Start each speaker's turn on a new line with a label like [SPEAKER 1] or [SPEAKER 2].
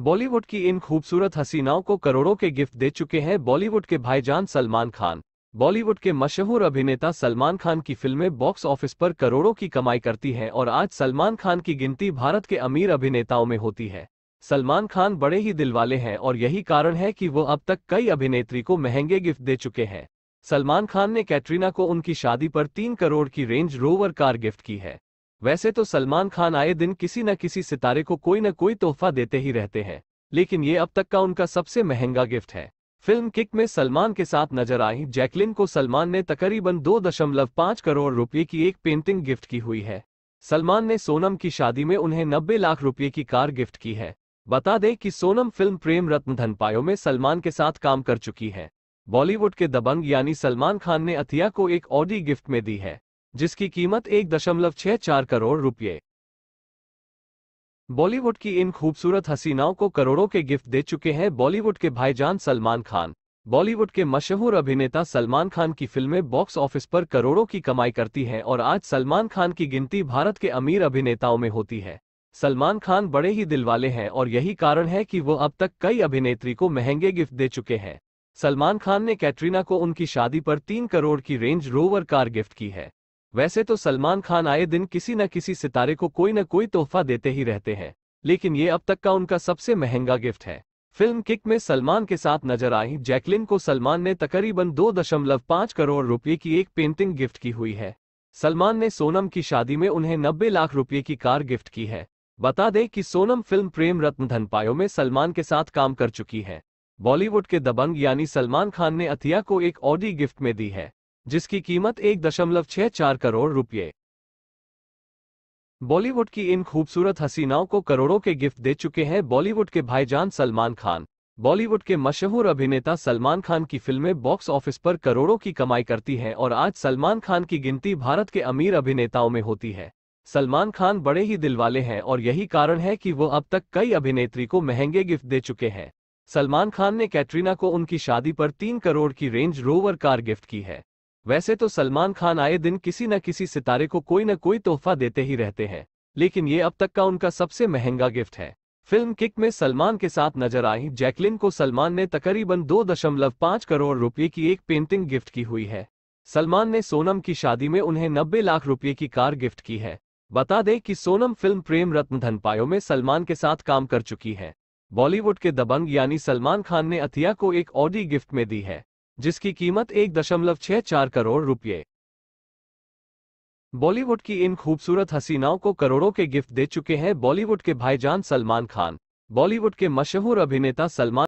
[SPEAKER 1] बॉलीवुड की इन खूबसूरत हसीनाओं को करोड़ों के गिफ्ट दे चुके हैं बॉलीवुड के भाईजान सलमान खान बॉलीवुड के मशहूर अभिनेता सलमान खान की फिल्में बॉक्स ऑफिस पर करोड़ों की कमाई करती हैं और आज सलमान खान की गिनती भारत के अमीर अभिनेताओं में होती है सलमान खान बड़े ही दिलवाले हैं और यही कारण है कि वो अब तक कई अभिनेत्री को महंगे गिफ्ट दे चुके हैं सलमान खान ने कैटरीना को उनकी शादी पर तीन करोड़ की रेंज रोवर कार गिफ्ट की है वैसे तो सलमान खान आए दिन किसी न किसी सितारे को कोई न कोई तोहफा देते ही रहते हैं लेकिन ये अब तक का उनका सबसे महंगा गिफ्ट है फिल्म किक में सलमान के साथ नजर आई जैकलिन को सलमान ने तकरीबन 2.5 करोड़ रुपए की एक पेंटिंग गिफ्ट की हुई है सलमान ने सोनम की शादी में उन्हें 90 लाख रुपए की कार गिफ्ट की है बता दें कि सोनम फिल्म प्रेम रत्न धनपायो में सलमान के साथ काम कर चुकी है बॉलीवुड के दबंग यानी सलमान खान ने अथिया को एक ऑडी गिफ्ट में दी है जिसकी कीमत एक दशमलव छह चार करोड़ रुपये बॉलीवुड की इन खूबसूरत हसीनाओं को करोड़ों के गिफ्ट दे चुके हैं बॉलीवुड के भाईजान सलमान खान बॉलीवुड के मशहूर अभिनेता सलमान खान की फिल्में बॉक्स ऑफिस पर करोड़ों की कमाई करती हैं और आज सलमान खान की गिनती भारत के अमीर अभिनेताओं में होती है सलमान खान बड़े ही दिलवाले हैं और यही कारण है कि वो अब तक कई अभिनेत्री को महंगे गिफ्ट दे चुके हैं सलमान खान ने कैटरीना को उनकी शादी पर तीन करोड़ की रेंज रोवर कार गिफ्ट की है वैसे तो सलमान खान आए दिन किसी न किसी सितारे को कोई न कोई तोहफा देते ही रहते हैं लेकिन ये अब तक का उनका सबसे महंगा गिफ्ट है फिल्म किक में सलमान के साथ नजर आई जैकलिन को सलमान ने तकरीबन 2.5 करोड़ रुपए की एक पेंटिंग गिफ्ट की हुई है सलमान ने सोनम की शादी में उन्हें 90 लाख रुपए की कार गिफ्ट की है बता दें कि सोनम फिल्म प्रेम रत्न धनपायो में सलमान के साथ काम कर चुकी है बॉलीवुड के दबंग यानी सलमान खान ने अथिया को एक ऑडी गिफ्ट में दी है जिसकी कीमत एक दशमलव छह चार करोड़ रुपये बॉलीवुड की इन खूबसूरत हसीनाओं को करोड़ों के गिफ्ट दे चुके हैं बॉलीवुड के भाईजान सलमान खान बॉलीवुड के मशहूर अभिनेता सलमान खान की फिल्में बॉक्स ऑफिस पर करोड़ों की कमाई करती हैं और आज सलमान खान की गिनती भारत के अमीर अभिनेताओं में होती है सलमान खान बड़े ही दिलवाले हैं और यही कारण है कि वो अब तक कई अभिनेत्री को महंगे गिफ्ट दे चुके हैं सलमान खान ने कैटरीना को उनकी शादी पर तीन करोड़ की रेंज रोवर कार गिफ्ट की है वैसे तो सलमान खान आए दिन किसी न किसी सितारे को कोई न कोई तोहफा देते ही रहते हैं लेकिन ये अब तक का उनका सबसे महंगा गिफ्ट है फिल्म किक में सलमान के साथ नजर आई जैकलिन को सलमान ने तकरीबन 2.5 करोड़ रुपए की एक पेंटिंग गिफ्ट की हुई है सलमान ने सोनम की शादी में उन्हें 90 लाख रुपए की कार गिफ्ट की है बता दें कि सोनम फिल्म प्रेम रत्न धनपायो में सलमान के साथ काम कर चुकी है बॉलीवुड के दबंग यानी सलमान खान ने अथिया को एक ऑडी गिफ्ट में दी है जिसकी कीमत एक दशमलव छह चार करोड़ रुपये बॉलीवुड की इन खूबसूरत हसीनाओं को करोड़ों के गिफ्ट दे चुके हैं बॉलीवुड के भाईजान सलमान खान बॉलीवुड के मशहूर अभिनेता सलमान